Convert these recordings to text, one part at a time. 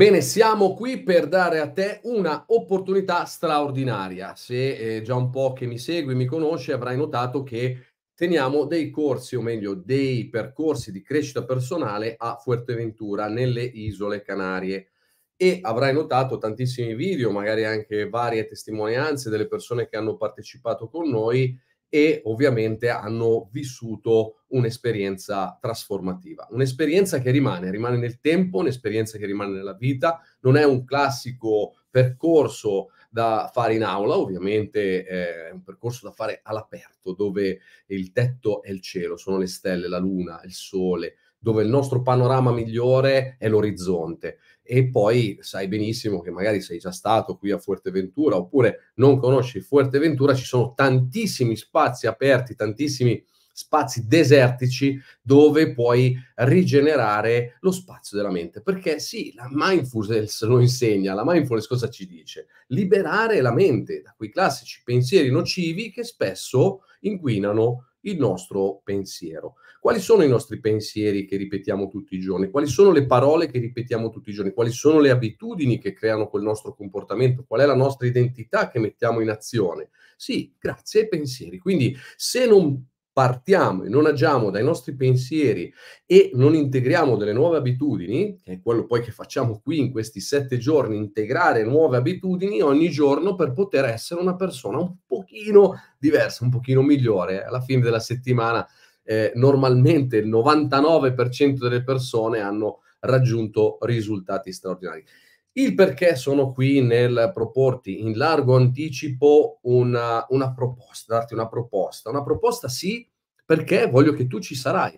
Bene, siamo qui per dare a te una opportunità straordinaria. Se eh, già un po' che mi segui, mi conosci, avrai notato che teniamo dei corsi, o meglio, dei percorsi di crescita personale a Fuerteventura, nelle isole Canarie. E avrai notato tantissimi video, magari anche varie testimonianze delle persone che hanno partecipato con noi e ovviamente hanno vissuto un'esperienza trasformativa, un'esperienza che rimane, rimane nel tempo, un'esperienza che rimane nella vita, non è un classico percorso da fare in aula, ovviamente eh, è un percorso da fare all'aperto, dove il tetto è il cielo, sono le stelle, la luna, il sole, dove il nostro panorama migliore è l'orizzonte e poi sai benissimo che magari sei già stato qui a Fuerteventura oppure non conosci Fuerteventura, ci sono tantissimi spazi aperti, tantissimi spazi desertici dove puoi rigenerare lo spazio della mente. Perché sì, la mindfulness lo insegna, la mindfulness cosa ci dice? Liberare la mente da quei classici pensieri nocivi che spesso inquinano il nostro pensiero. Quali sono i nostri pensieri che ripetiamo tutti i giorni? Quali sono le parole che ripetiamo tutti i giorni? Quali sono le abitudini che creano quel nostro comportamento? Qual è la nostra identità che mettiamo in azione? Sì, grazie ai pensieri. Quindi se non partiamo e non agiamo dai nostri pensieri e non integriamo delle nuove abitudini, che è quello poi che facciamo qui in questi sette giorni, integrare nuove abitudini ogni giorno per poter essere una persona un pochino diversa, un pochino migliore. Alla fine della settimana eh, normalmente il 99% delle persone hanno raggiunto risultati straordinari. Il perché sono qui nel proporti in largo anticipo una, una, proposta, darti una proposta. Una proposta sì, perché voglio che tu ci sarai.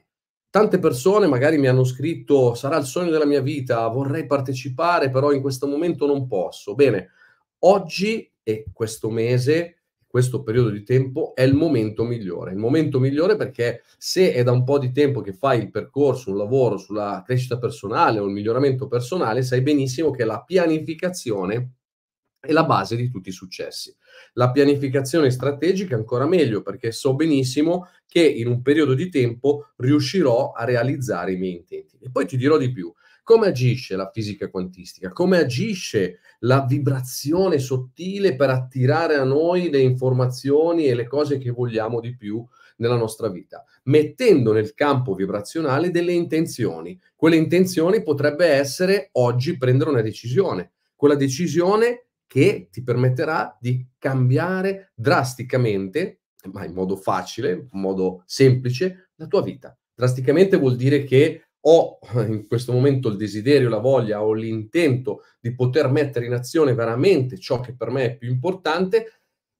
Tante persone magari mi hanno scritto, sarà il sogno della mia vita, vorrei partecipare, però in questo momento non posso. Bene, oggi e questo mese questo periodo di tempo è il momento migliore. Il momento migliore perché se è da un po' di tempo che fai il percorso, un lavoro sulla crescita personale o il miglioramento personale, sai benissimo che la pianificazione è la base di tutti i successi. La pianificazione strategica è ancora meglio perché so benissimo che in un periodo di tempo riuscirò a realizzare i miei intenti. E poi ti dirò di più, come agisce la fisica quantistica? Come agisce la vibrazione sottile per attirare a noi le informazioni e le cose che vogliamo di più nella nostra vita? Mettendo nel campo vibrazionale delle intenzioni. Quelle intenzioni potrebbe essere oggi prendere una decisione. Quella decisione che ti permetterà di cambiare drasticamente, ma in modo facile, in modo semplice, la tua vita. Drasticamente vuol dire che ho in questo momento il desiderio, la voglia o l'intento di poter mettere in azione veramente ciò che per me è più importante,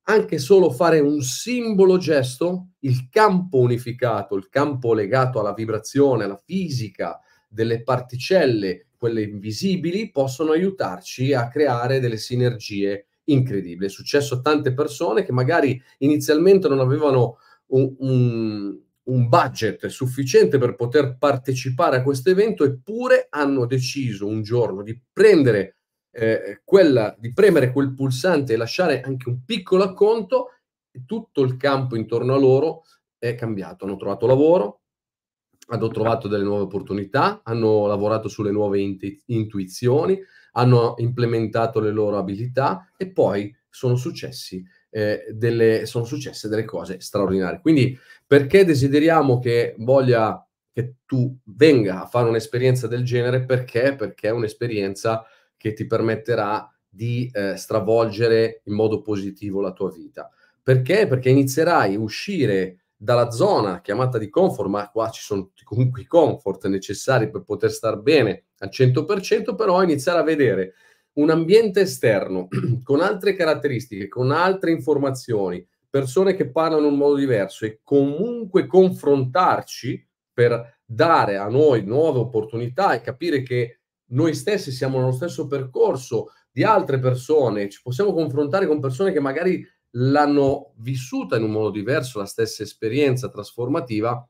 anche solo fare un simbolo gesto, il campo unificato, il campo legato alla vibrazione, alla fisica delle particelle, quelle invisibili, possono aiutarci a creare delle sinergie incredibili. È successo a tante persone che magari inizialmente non avevano un, un un budget sufficiente per poter partecipare a questo evento, eppure hanno deciso un giorno di prendere eh, quella, di premere quel pulsante e lasciare anche un piccolo acconto, e tutto il campo intorno a loro è cambiato. Hanno trovato lavoro, hanno trovato delle nuove opportunità, hanno lavorato sulle nuove intu- intuizioni, hanno implementato le loro abilità e poi sono successi eh, delle, sono successe delle cose straordinarie. Quindi perché desideriamo che voglia che tu venga a fare un'esperienza del genere? Perché? Perché è un'esperienza che ti permetterà di eh, stravolgere in modo positivo la tua vita. Perché? Perché inizierai a uscire dalla zona chiamata di comfort, ma qua ci sono comunque i comfort necessari per poter stare bene al 100%, però iniziare a vedere un ambiente esterno con altre caratteristiche, con altre informazioni, persone che parlano in un modo diverso e comunque confrontarci per dare a noi nuove opportunità e capire che noi stessi siamo nello stesso percorso di altre persone, ci possiamo confrontare con persone che magari l'hanno vissuta in un modo diverso, la stessa esperienza trasformativa,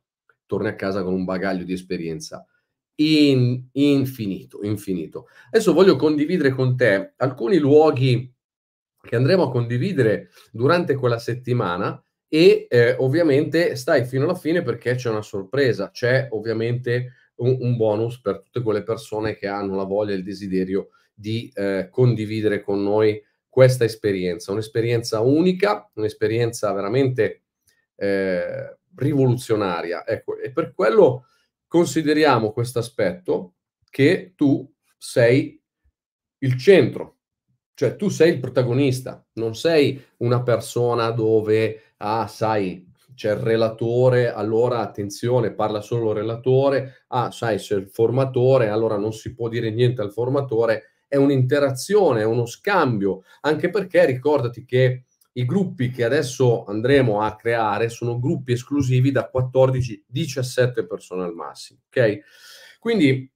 torni a casa con un bagaglio di esperienza in, infinito, infinito. Adesso voglio condividere con te alcuni luoghi che andremo a condividere durante quella settimana e eh, ovviamente stai fino alla fine perché c'è una sorpresa, c'è ovviamente un, un, bonus per tutte quelle persone che hanno la voglia e il desiderio di eh, condividere con noi questa esperienza, un'esperienza unica, un'esperienza veramente eh, rivoluzionaria. Ecco, e per quello consideriamo questo aspetto che tu sei il centro, cioè tu sei il protagonista, non sei una persona dove, ah, sai, c'è il relatore, allora attenzione, parla solo il relatore, ah, sai, c'è il formatore, allora non si può dire niente al formatore, è un'interazione, è uno scambio, anche perché ricordati che i gruppi che adesso andremo a creare sono gruppi esclusivi da 14-17 persone al massimo, ok? Quindi,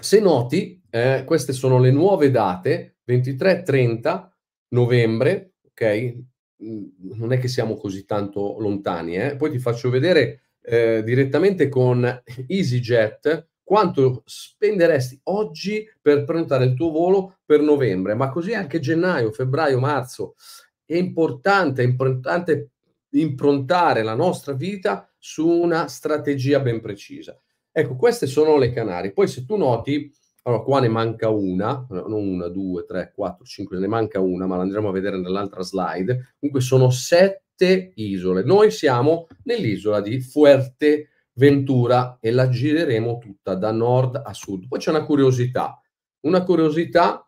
se noti, eh, queste sono le nuove date, 23-30 novembre, ok? Mm, non è che siamo così tanto lontani, eh? Poi ti faccio vedere eh, direttamente con EasyJet quanto spenderesti oggi per prenotare il tuo volo per novembre, ma così anche gennaio, febbraio, marzo è importante, è importante improntare la nostra vita su una strategia ben precisa. Ecco, queste sono le Canarie. Poi se tu noti, allora qua ne manca una, eh, non una, due, tre, quattro, cinque, ne manca una, ma la andremo a vedere nell'altra slide. Comunque sono sette isole. Noi siamo nell'isola di Fuerteventura e la gireremo tutta da nord a sud. Poi c'è una curiosità. Una curiosità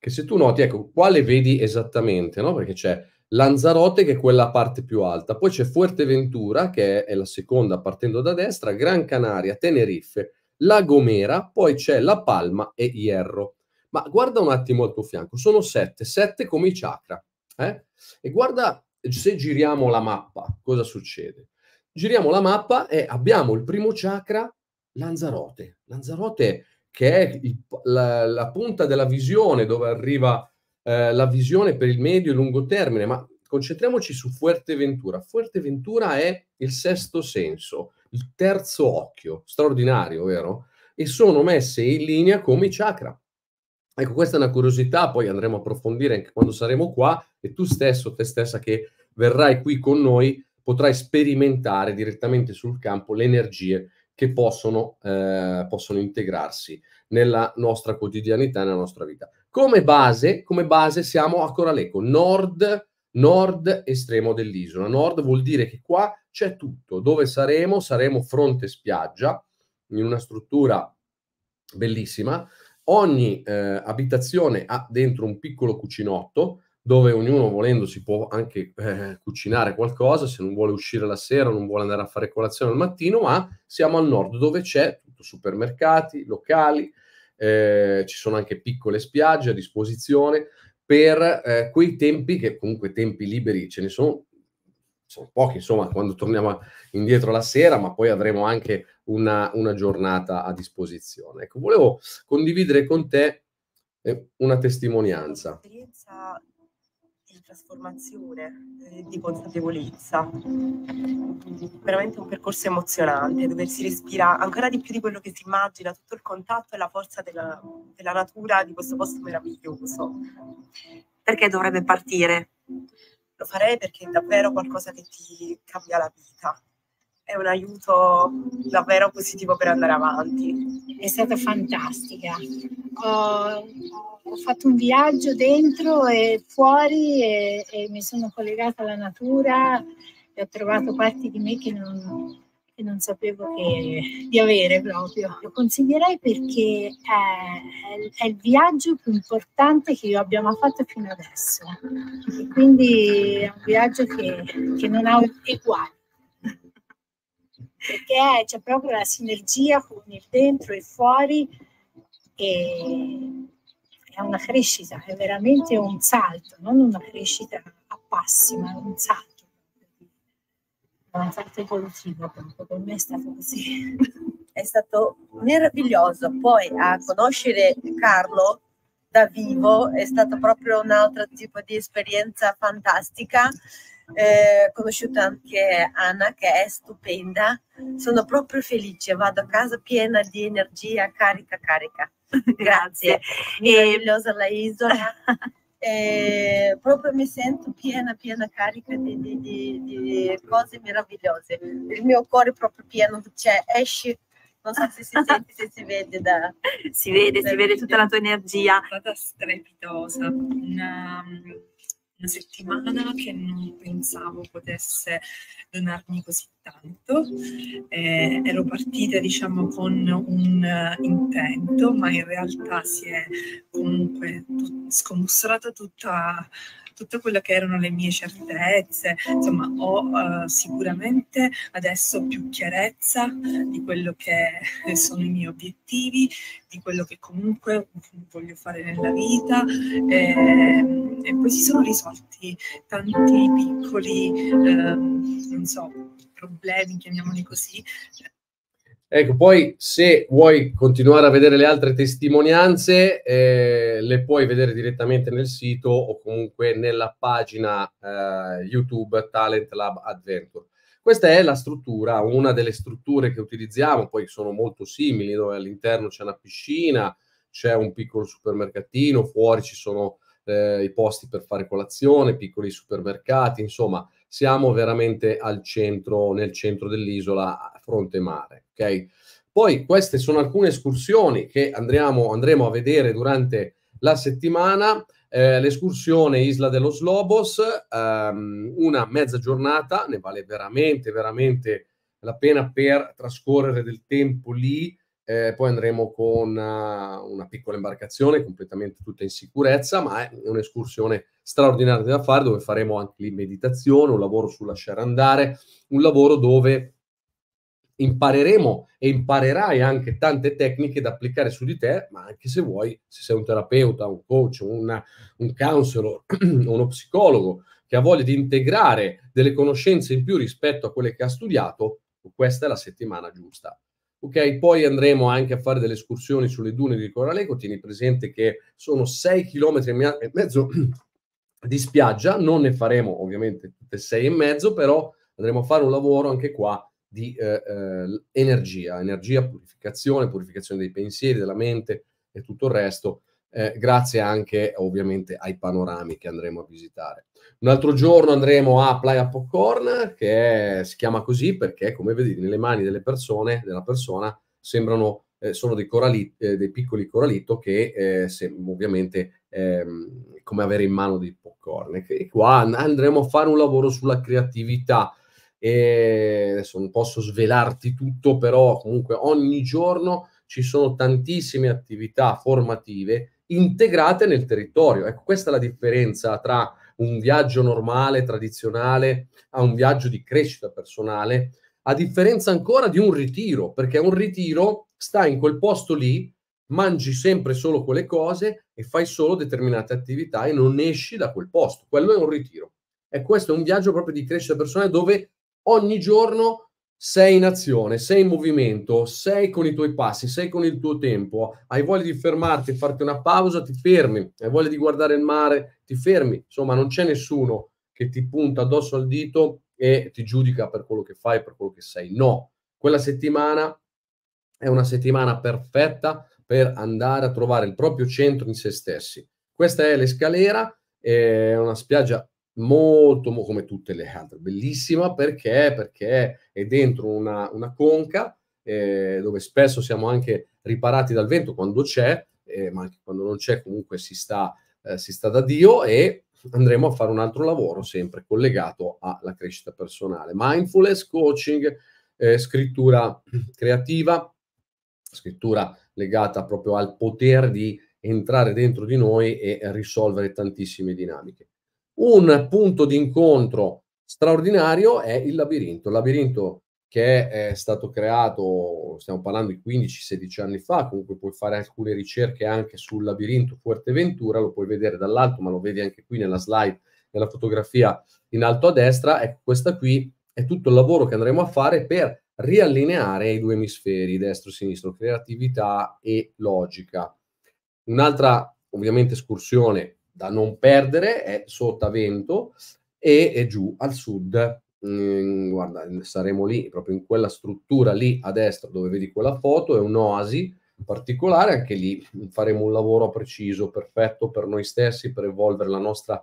che se tu noti, ecco, quale vedi esattamente, no? Perché c'è Lanzarote che è quella parte più alta, poi c'è Fuerteventura che è la seconda partendo da destra, Gran Canaria, Tenerife, La Gomera, poi c'è La Palma e Hierro. Ma guarda un attimo al tuo fianco, sono sette, sette come i chakra. Eh? E guarda se giriamo la mappa, cosa succede? Giriamo la mappa e abbiamo il primo chakra Lanzarote. Lanzarote che è il, la, la, punta della visione, dove arriva eh, la visione per il medio e lungo termine, ma concentriamoci su Fuerteventura. Fuerteventura è il sesto senso, il terzo occhio, straordinario, vero? E sono messe in linea come i chakra. Ecco, questa è una curiosità, poi andremo a approfondire anche quando saremo qua e tu stesso, te stessa che verrai qui con noi, potrai sperimentare direttamente sul campo le energie che possono, eh, possono integrarsi nella nostra quotidianità, nella nostra vita. Come base, come base siamo a Coraleco, nord, nord estremo dell'isola. Nord vuol dire che qua c'è tutto. Dove saremo? Saremo fronte spiaggia, in una struttura bellissima. Ogni eh, abitazione ha dentro un piccolo cucinotto dove ognuno volendo si può anche eh, cucinare qualcosa, se non vuole uscire la sera, non vuole andare a fare colazione al mattino, ma siamo al nord dove c'è tutto supermercati, locali, eh, ci sono anche piccole spiagge a disposizione per eh, quei tempi che comunque tempi liberi ce ne sono, sono pochi, insomma, quando torniamo indietro la sera, ma poi avremo anche una, una giornata a disposizione. Ecco, volevo condividere con te eh, una testimonianza. Un'esperienza trasformazione, eh, di consapevolezza. Veramente un percorso emozionante dove si respira ancora di più di quello che si immagina, tutto il contatto e la forza della, della natura di questo posto meraviglioso. Perché dovrebbe partire? Lo farei perché è davvero qualcosa che ti cambia la vita è un aiuto davvero positivo per andare avanti. È stata fantastica. Ho, ho fatto un viaggio dentro e fuori e, e, mi sono collegata alla natura e ho trovato parti di me che non, che non sapevo che, di avere proprio. Lo consiglierei perché è, è, il viaggio più importante che io abbia mai fatto fino adesso. E quindi è un viaggio che, che non ha eguali perché c'è proprio la sinergia con il dentro e fuori e è una crescita, è veramente un salto, non una crescita a passi, ma un salto. Un salto evolutivo proprio, per me è stato così. È stato meraviglioso. Poi a conoscere Carlo da vivo è stata proprio un altro tipo di esperienza fantastica eh, conosciuto anche Anna che è stupenda. Sono proprio felice, vado a casa piena di energia, carica, carica. Grazie. Meravigliosa la isola. Eh, proprio mi sento piena, piena carica di, di, di, di, cose meravigliose. Il mio cuore proprio pieno, cioè esce. Non so se si sente, se si vede da... Si vede, da si vede tutta la tua energia. È stata strepitosa. Mm una settimana che non pensavo potesse donarmi così tanto. Eh, ero partita diciamo con un eh, intento, ma in realtà si è comunque scombussolata tutta tutte quelle che erano le mie certezze, insomma ho uh, sicuramente adesso più chiarezza di quello che sono i miei obiettivi, di quello che comunque voglio fare nella vita e, ehm, e poi si sono risolti tanti piccoli, eh, non so, problemi, chiamiamoli così, Ecco, poi se vuoi continuare a vedere le altre testimonianze, eh, le puoi vedere direttamente nel sito o comunque nella pagina eh, YouTube Talent Lab Adventure. Questa è la struttura, una delle strutture che utilizziamo, poi sono molto simili, dove all'interno c'è una piscina, c'è un piccolo supermercatino, fuori ci sono eh, i posti per fare colazione, piccoli supermercati, insomma, siamo veramente al centro, nel centro dell'isola, a fronte mare. Okay? Poi queste sono alcune escursioni che andremo, andremo a vedere durante la settimana. Eh, l'escursione Isla de los Lobos, ehm, una mezza giornata, ne vale veramente, veramente la pena per trascorrere del tempo lì, eh, poi andremo con uh, una piccola imbarcazione completamente tutta in sicurezza, ma è un'escursione straordinaria da fare dove faremo anche lì meditazione, un lavoro sul lasciare andare, un lavoro dove impareremo e imparerai anche tante tecniche da applicare su di te, ma anche se vuoi, se sei un terapeuta, un coach, una, un counselor, uno psicologo che ha voglia di integrare delle conoscenze in più rispetto a quelle che ha studiato, questa è la settimana giusta. Ok, poi andremo anche a fare delle escursioni sulle dune di Coraleco. Tieni presente che sono 6 km e mezzo di spiaggia, non ne faremo ovviamente tutte 6 e mezzo, però andremo a fare un lavoro anche qua di eh, eh, energia, energia, purificazione, purificazione dei pensieri, della mente e tutto il resto eh, grazie anche ovviamente ai panorami che andremo a visitare. Un altro giorno andremo a Playa Popcorn, che è, si chiama così perché, come vedete, nelle mani delle persone, della persona, sembrano eh, sono dei, corali, eh, dei piccoli coralitto che eh, se, ovviamente ehm, come avere in mano dei popcorn. E qua andremo a fare un lavoro sulla creatività. E adesso non posso svelarti tutto, però comunque ogni giorno ci sono tantissime attività formative integrate nel territorio. Ecco, questa è la differenza tra un viaggio normale, tradizionale, a un viaggio di crescita personale, a differenza ancora di un ritiro, perché un ritiro sta in quel posto lì, mangi sempre solo quelle cose e fai solo determinate attività e non esci da quel posto. Quello è un ritiro. E questo è un viaggio proprio di crescita personale dove ogni giorno sei in azione, sei in movimento, sei con i tuoi passi, sei con il tuo tempo, hai voglia di fermarti, farti una pausa, ti fermi, hai voglia di guardare il mare, ti fermi, insomma non c'è nessuno che ti punta addosso al dito e ti giudica per quello che fai, per quello che sei. No, quella settimana è una settimana perfetta per andare a trovare il proprio centro in se stessi. Questa è l'escalera, è una spiaggia molto come tutte le altre, bellissima perché, perché è dentro una, una conca eh, dove spesso siamo anche riparati dal vento quando c'è, eh, ma anche quando non c'è comunque si sta, eh, si sta da Dio e andremo a fare un altro lavoro sempre collegato alla crescita personale. Mindfulness, coaching, eh, scrittura creativa, scrittura legata proprio al potere di entrare dentro di noi e risolvere tantissime dinamiche. Un punto di incontro straordinario è il labirinto. Il labirinto che è stato creato, stiamo parlando di 15-16 anni fa, comunque puoi fare alcune ricerche anche sul labirinto Fuerteventura, lo puoi vedere dall'alto, ma lo vedi anche qui nella slide, nella fotografia in alto a destra, ecco questa qui è tutto il lavoro che andremo a fare per riallineare i due emisferi, destro e sinistro, creatività e logica. Un'altra, ovviamente, escursione da non perdere è Sotavento e, e giù al sud. Mm, guarda, saremo lì, proprio in quella struttura lì a destra dove vedi quella foto, è un'oasi particolare, anche lì faremo un lavoro preciso, perfetto per noi stessi, per evolvere la nostra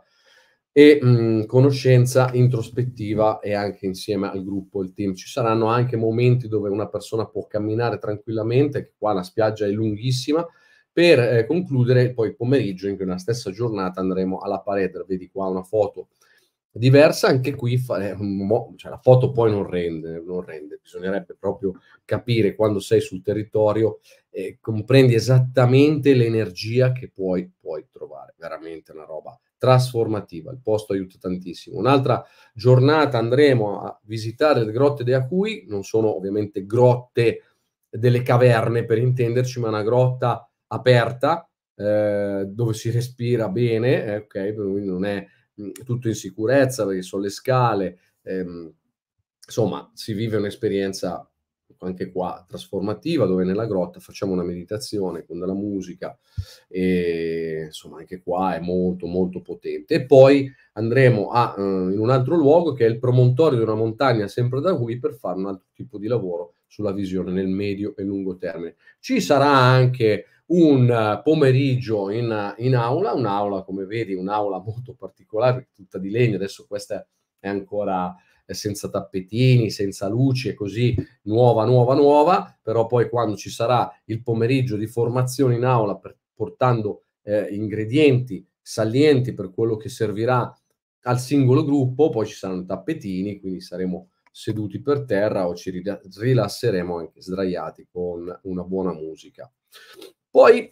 e, mh, mm, conoscenza introspettiva e anche insieme al gruppo, il team. Ci saranno anche momenti dove una persona può camminare tranquillamente, che qua la spiaggia è lunghissima, per eh, concludere poi pomeriggio, in cui una stessa giornata andremo alla parete, Vedi qua una foto diversa, anche qui fare, mo, cioè la foto poi non rende, non rende, bisognerebbe proprio capire quando sei sul territorio e comprendi esattamente l'energia che puoi, puoi trovare, veramente una roba trasformativa, il posto aiuta tantissimo. Un'altra giornata andremo a visitare le grotte di Acui, non sono ovviamente grotte delle caverne per intenderci, ma una grotta aperta, eh, dove si respira bene, eh, ok? Quindi non è mm, tutto in sicurezza perché sono le scale, ehm, insomma, si vive un'esperienza anche qua trasformativa dove nella grotta facciamo una meditazione con della musica e insomma anche qua è molto molto potente e poi andremo a, eh, in un altro luogo che è il promontorio di una montagna sempre da qui per fare un altro tipo di lavoro sulla visione nel medio e lungo termine ci sarà anche un eh, pomeriggio in, in aula, un'aula come vedi, un'aula molto particolare, tutta di legno, adesso questa è ancora eh, senza tappetini, senza luci e così, nuova, nuova, nuova, però poi quando ci sarà il pomeriggio di formazione in aula per, portando eh, ingredienti salienti per quello che servirà al singolo gruppo, poi ci saranno tappetini, quindi saremo seduti per terra o ci rilasseremo anche sdraiati con una buona musica. Poi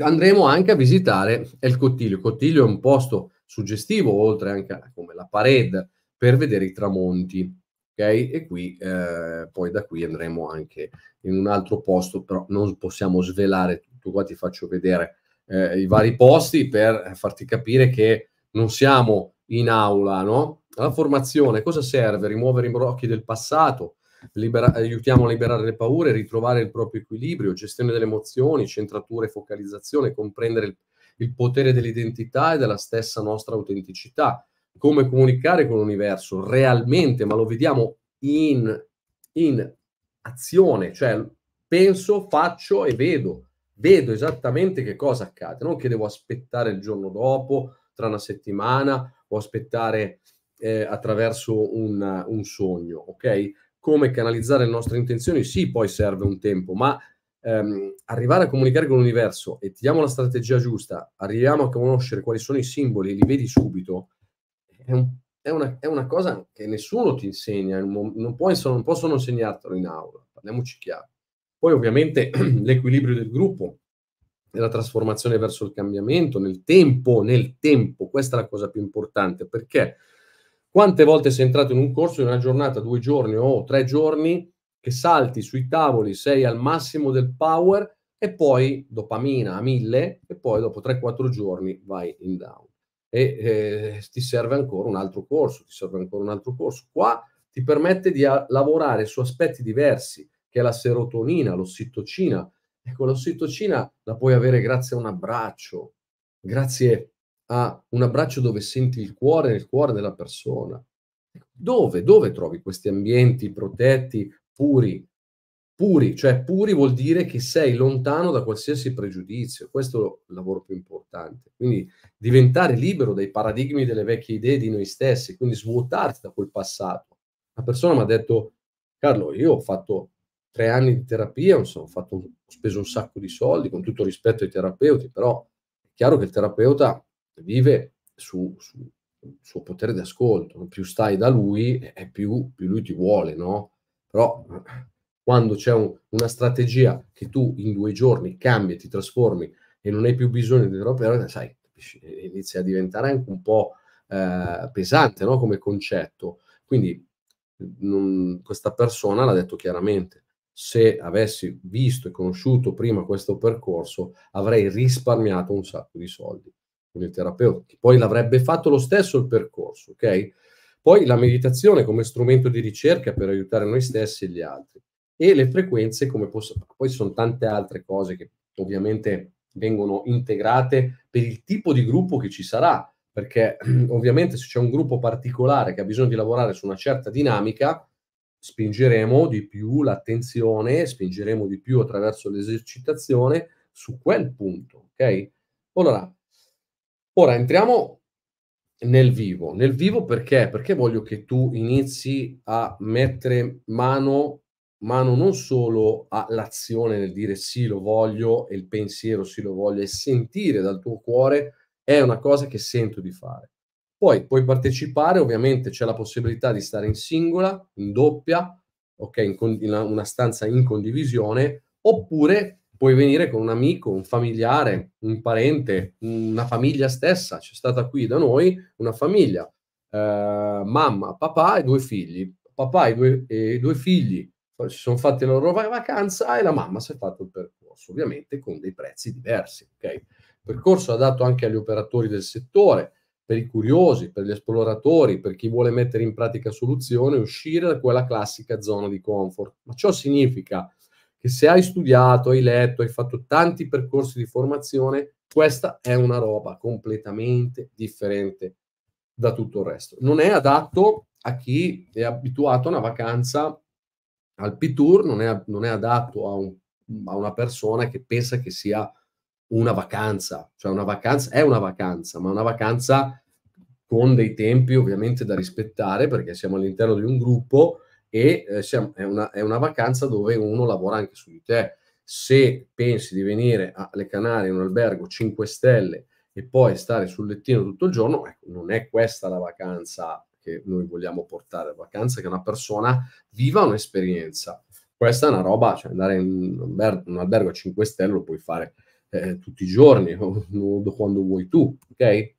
andremo anche a visitare El Cottiglio. Il Cottiglio è un posto suggestivo, oltre anche come la parete, per vedere i tramonti. Okay? E qui, eh, poi da qui andremo anche in un altro posto, però non possiamo svelare tutto qua, ti faccio vedere eh, i vari posti per farti capire che non siamo in aula, no? La formazione cosa serve? Rimuovere i brocchi del passato, libera- aiutiamo a liberare le paure, ritrovare il proprio equilibrio, gestione delle emozioni, centratura e focalizzazione, comprendere il, il potere dell'identità e della stessa nostra autenticità, come comunicare con l'universo realmente, ma lo vediamo in, in azione, cioè penso, faccio e vedo, vedo esattamente che cosa accade, non che devo aspettare il giorno dopo, tra una settimana o aspettare eh, attraverso un, un, sogno, ok? come canalizzare le nostre intenzioni, sì, poi serve un tempo, ma ehm, arrivare a comunicare con l'universo e ti diamo la strategia giusta, arriviamo a conoscere quali sono i simboli, e li vedi subito, è, un, è, una, è una, cosa che nessuno ti insegna, non, puoi, non possono insegnartelo in aula, parliamoci chiaro. Poi ovviamente l'equilibrio del gruppo, la trasformazione verso il cambiamento, nel tempo, nel tempo, questa è la cosa più importante, perché quante volte sei entrato in un corso in una giornata, due giorni o tre giorni, che salti sui tavoli, sei al massimo del power e poi dopamina a mille e poi dopo 3-4 giorni vai in down. E eh, ti serve ancora un altro corso, ti serve ancora un altro corso. Qua ti permette di a- ah, lavorare su aspetti diversi, che è la serotonina, l'ossitocina. Ecco, l'ossitocina la puoi avere grazie a un abbraccio, grazie a a un abbraccio dove senti il cuore nel cuore della persona. Ecco, dove, dove trovi questi ambienti protetti, puri? Puri, cioè puri vuol dire che sei lontano da qualsiasi pregiudizio, questo è il lavoro più importante. Quindi diventare libero dai paradigmi delle vecchie idee di noi stessi, quindi svuotarti da quel passato. Una persona mi ha detto, Carlo, io ho fatto tre anni di terapia, insomma, ho, fatto, ho speso un sacco di soldi, con tutto rispetto ai terapeuti, però è chiaro che il terapeuta vive sul su, suo potere di ascolto. Più stai da lui, e più, più lui ti vuole, no? Però quando c'è un, una strategia che tu in due giorni cambi e ti trasformi e non hai più bisogno di roba, sai, inizia a diventare anche un po' eh, pesante no? come concetto. Quindi non, questa persona l'ha detto chiaramente, se avessi visto e conosciuto prima questo percorso avrei risparmiato un sacco di soldi con il terapeuta, poi l'avrebbe fatto lo stesso il percorso, ok? Poi la meditazione come strumento di ricerca per aiutare noi stessi e gli altri. E le frequenze, come posso, poi sono tante altre cose che ovviamente vengono integrate per il tipo di gruppo che ci sarà, perché ovviamente se c'è un gruppo particolare che ha bisogno di lavorare su una certa dinamica, spingeremo di più l'attenzione, spingeremo di più attraverso l'esercitazione su quel punto, ok? Allora, Ora entriamo nel vivo. Nel vivo perché? Perché voglio che tu inizi a mettere mano, mano non solo all'azione nel dire sì lo voglio e il pensiero sì lo voglio e sentire dal tuo cuore è una cosa che sento di fare. Poi puoi partecipare, ovviamente c'è la possibilità di stare in singola, in doppia, ok, in, con- in una stanza in condivisione, oppure puoi venire con un amico, un familiare, un parente, una famiglia stessa. C'è stata qui da noi una famiglia, eh, mamma, papà e due figli. Papà e due, e due figli si sono fatti la loro vacanza e la mamma si è fatto il percorso, ovviamente con dei prezzi diversi. Okay? Il percorso adatto anche agli operatori del settore, per i curiosi, per gli esploratori, per chi vuole mettere in pratica soluzioni, uscire da quella classica zona di comfort. Ma ciò significa che se hai studiato, hai letto, hai fatto tanti percorsi di formazione, questa è una roba completamente differente da tutto il resto. Non è adatto a chi è abituato a una vacanza al P-Tour, non è, non è adatto a, un, a una persona che pensa che sia una vacanza, cioè una vacanza è una vacanza, ma una vacanza con dei tempi ovviamente da rispettare perché siamo all'interno di un gruppo e eh, siamo, è, una, è, una, vacanza dove uno lavora anche su di te. Se pensi di venire alle Canarie in un albergo 5 stelle e poi stare sul lettino tutto il giorno, ecco, non è questa la vacanza che noi vogliamo portare, la vacanza che una persona viva un'esperienza. Questa è una roba, cioè andare in un albergo, a 5 stelle lo puoi fare eh, tutti i giorni, quando vuoi tu, ok?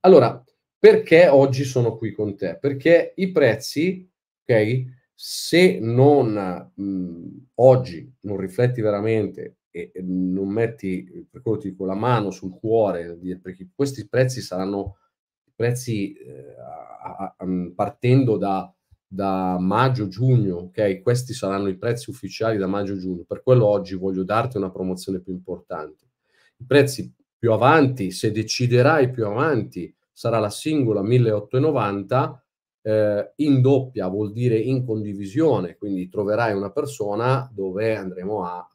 Allora, perché oggi sono qui con te? Perché i prezzi, ok? se non mh, mhmm, oggi non rifletti veramente e, e non metti, per quello ti dico, la mano sul cuore, perché questi prezzi saranno prezzi eh, a, a, mhmm, partendo da, da maggio-giugno, ok? Questi saranno i prezzi ufficiali da maggio-giugno, per quello oggi voglio darti una promozione più importante. I prezzi più avanti, se deciderai più avanti, sarà la singola 1890 eh, in doppia vuol dire in condivisione, quindi troverai una persona dove andremo a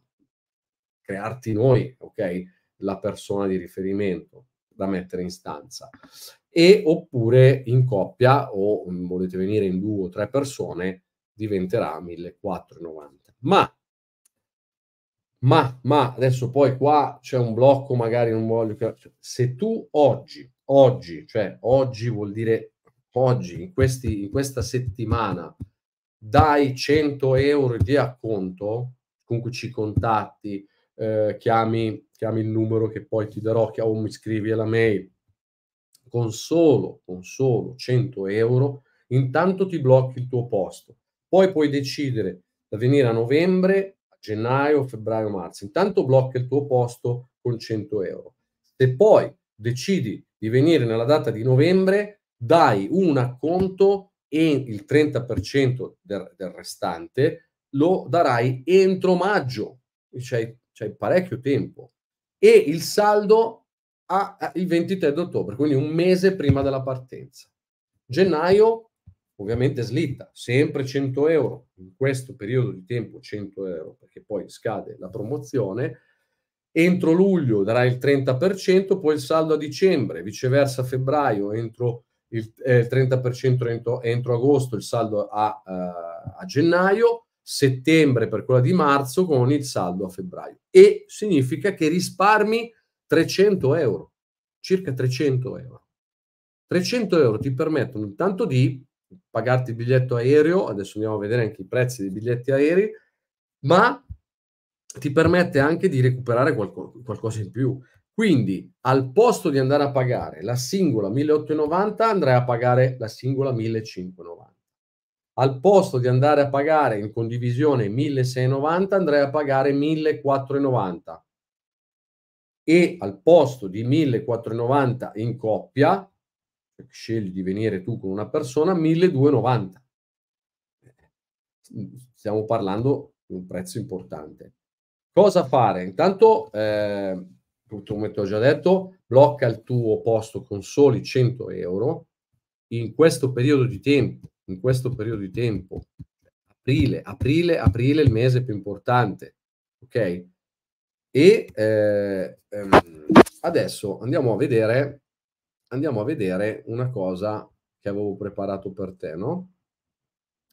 crearti noi, ok? La persona di riferimento da mettere in stanza. E oppure in coppia o mm, volete venire in due o tre persone diventerà 1490. Ma ma, ma adesso poi qua c'è un blocco, magari non voglio. Cioè, se tu oggi, oggi, cioè oggi vuol dire oggi, in, questi, in questa settimana, dai 100 euro di acconto, comunque ci contatti, eh, chiami, chiami il numero che poi ti darò, o mi scrivi alla mail, con solo, con solo 100 euro, intanto ti blocchi il tuo posto. Poi puoi decidere da venire a novembre, a gennaio, febbraio, marzo. Intanto blocca il tuo posto con 100 euro. Se poi decidi di venire nella data di novembre, dai un acconto e il 30% del, del, restante lo darai entro maggio, c'è, c'è parecchio tempo, e il saldo a, a, il 23 ottobre, quindi un mese prima della partenza. Gennaio ovviamente slitta, sempre 100 euro, in questo periodo di tempo 100 euro, perché poi scade la promozione, entro luglio darai il 30%, poi il saldo a dicembre, viceversa febbraio entro il, eh, il 30% entro, entro, agosto, il saldo a, uh, a gennaio, settembre per quella di marzo con il saldo a febbraio. E significa che risparmi 300 euro, circa 300 euro. 300 euro ti permettono intanto di pagarti il biglietto aereo, adesso andiamo a vedere anche i prezzi dei biglietti aerei, ma ti permette anche di recuperare qualco, qualcosa in più. Quindi al posto di andare a pagare la singola 1890 andrai a pagare la singola 1590. Al posto di andare a pagare in condivisione 1690 andrai a pagare 1490. E al posto di 1490 in coppia, cioè scegli di venire tu con una persona, 1290. Stiamo parlando di un prezzo importante. Cosa fare? Intanto eh, purtroppo come ho già detto, blocca il tuo posto con soli 100 euro in questo periodo di tempo, in questo periodo di tempo, aprile, aprile, aprile il mese più importante, ok? E eh, ehm, adesso andiamo a vedere, andiamo a vedere una cosa che avevo preparato per te, no?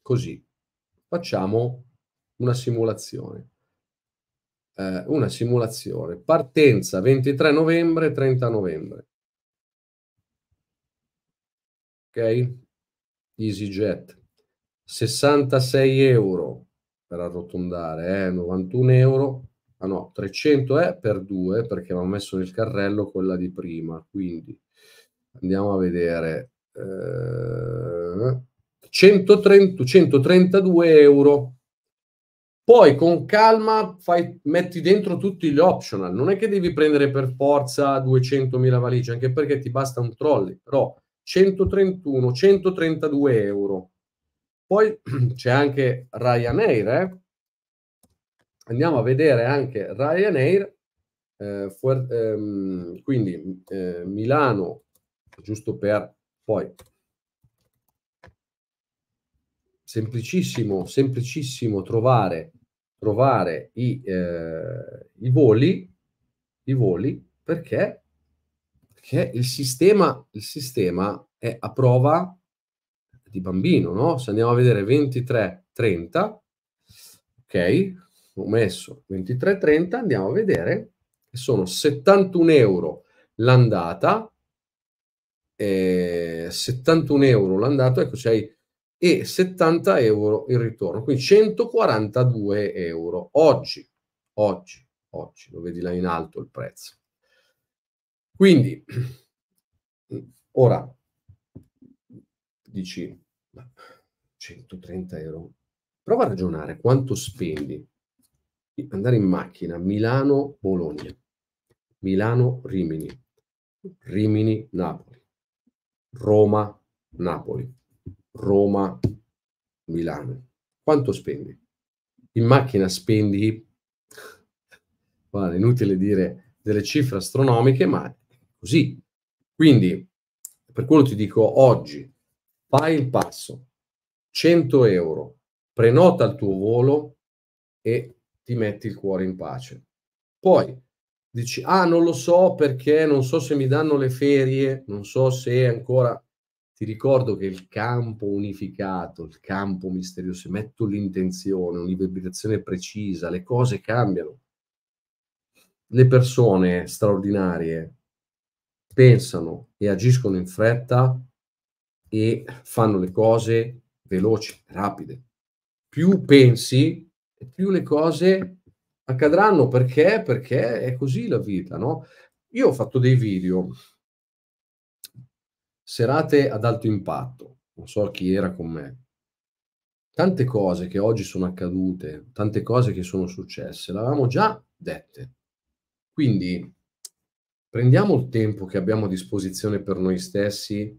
Così, facciamo una simulazione eh, una simulazione. Partenza 23 novembre, 30 novembre. Ok? EasyJet. 66 euro per arrotondare, eh? 91 euro. Ah no, 300 è eh, per 2 perché avevamo messo nel carrello quella di prima. Quindi andiamo a vedere. Eh, 130, 132 euro poi con calma fai, metti dentro tutti gli optional, non è che devi prendere per forza 200.000 valigie, anche perché ti basta un trolley, però 131, 132 euro. Poi c'è anche Ryanair, eh? andiamo a vedere anche Ryanair, eh, fuor, ehm, quindi eh, Milano, giusto per poi semplicissimo, semplicissimo trovare trovare i, eh, i, voli, i voli perché, perché il, sistema, il sistema è a prova di bambino, no? Se andiamo a vedere 23.30, ok, ho messo 23.30, andiamo a vedere che sono 71 euro l'andata, eh, 71 euro l'andata, ecco, c'hai e 70 euro il ritorno, quindi 142 euro oggi, oggi, oggi, lo vedi là in alto il prezzo. Quindi, ora, dici, 130 euro, prova a ragionare quanto spendi andare in macchina Milano-Bologna, Milano-Rimini, Rimini-Napoli, Roma-Napoli, Roma-Milano. Quanto spendi? In macchina spendi, guarda, inutile dire delle cifre astronomiche, ma così. Quindi, per quello ti dico oggi, fai il passo, 100 euro, prenota il tuo volo e ti metti il cuore in pace. Poi dici, ah, non lo so perché non so se mi danno le ferie, non so se ancora ti ricordo che il campo unificato, il campo misterioso, se metto l'intenzione, una vibrazione precisa, le cose cambiano. Le persone straordinarie pensano e agiscono in fretta e fanno le cose veloci, rapide. Più pensi, più le cose accadranno perché? Perché è così la vita, no? Io ho fatto dei video serate ad alto impatto, non so chi era con me, tante cose che oggi sono accadute, tante cose che sono successe, le avevamo già dette. Quindi prendiamo il tempo che abbiamo a disposizione per noi stessi,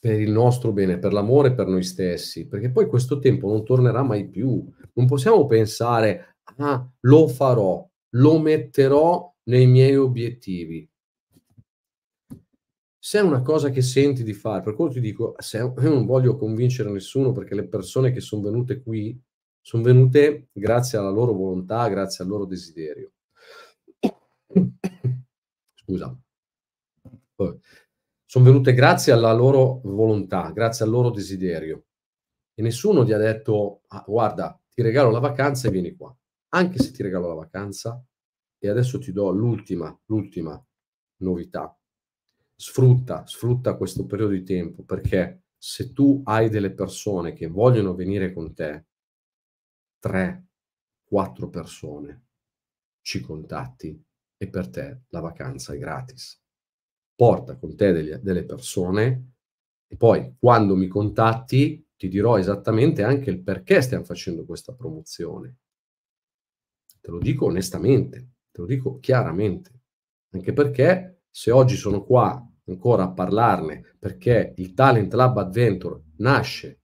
per il nostro bene, per l'amore per noi stessi, perché poi questo tempo non tornerà mai più. Non possiamo pensare, ah, lo farò, lo metterò nei miei obiettivi se è una cosa che senti di fare, per quello ti dico, se, io non voglio convincere nessuno perché le persone che sono venute qui sono venute grazie alla loro volontà, grazie al loro desiderio. Scusa. Sono venute grazie alla loro volontà, grazie al loro desiderio. E nessuno gli ha detto, ah, guarda, ti regalo la vacanza e vieni qua. Anche se ti regalo la vacanza, e adesso ti do l'ultima, l'ultima novità sfrutta, sfrutta questo periodo di tempo perché se tu hai delle persone che vogliono venire con te, tre, quattro persone, ci contatti e per te la vacanza è gratis. Porta con te degli, delle persone e poi quando mi contatti ti dirò esattamente anche il perché stiamo facendo questa promozione. Te lo dico onestamente, te lo dico chiaramente, anche perché se oggi sono qua ancora a parlarne perché il Talent Lab Adventure nasce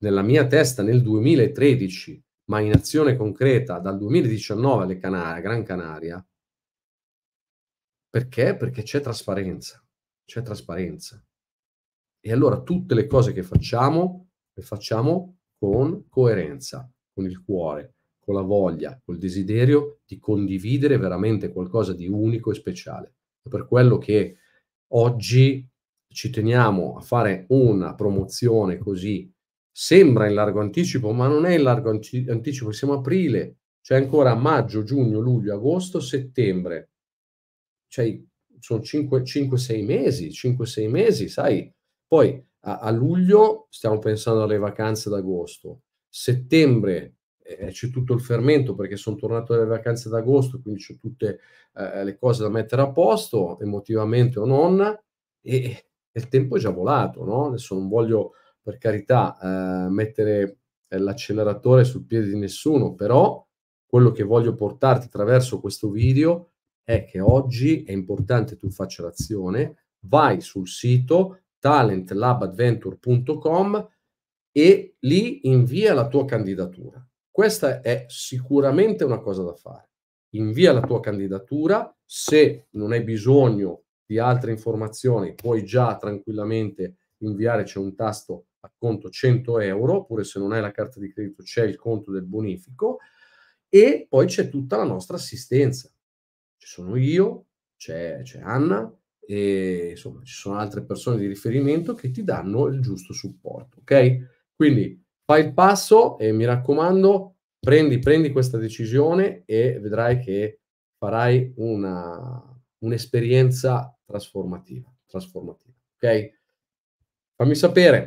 nella mia testa nel 2013, ma in azione concreta dal 2019 alle Canarie, Gran Canaria. Perché? Perché c'è trasparenza, c'è trasparenza. E allora tutte le cose che facciamo le facciamo con coerenza, con il cuore, con la voglia, col desiderio di condividere veramente qualcosa di unico e speciale. È per quello che oggi ci teniamo a fare una promozione così, sembra in largo anticipo, ma non è in largo anticipo, siamo aprile, cioè ancora maggio, giugno, luglio, agosto, settembre, cioè sono 5-6 mesi, 5-6 mesi, sai, poi a, a luglio stiamo pensando alle vacanze d'agosto, settembre eh, c'è tutto il fermento perché sono tornato dalle vacanze d'agosto, quindi ho tutte eh, le cose da mettere a posto, emotivamente o non, e, e il tempo è già volato, no? Adesso non voglio, per carità, eh, mettere eh, l'acceleratore sul piede di nessuno, però quello che voglio portarti attraverso questo video è che oggi è importante tu faccia l'azione, vai sul sito talentlabadventure.com e lì invia la tua candidatura. Questa è sicuramente una cosa da fare. Invia la tua candidatura, se non hai bisogno di altre informazioni puoi già tranquillamente inviare, c'è un tasto a conto 100 euro, oppure se non hai la carta di credito c'è il conto del bonifico e poi c'è tutta la nostra assistenza. Ci sono io, c'è, c'è Anna, e insomma ci sono altre persone di riferimento che ti danno il giusto supporto, ok? Quindi fai il passo e mi raccomando, prendi, prendi questa decisione e vedrai che farai una, un'esperienza trasformativa, trasformativa. Ok? Fammi sapere.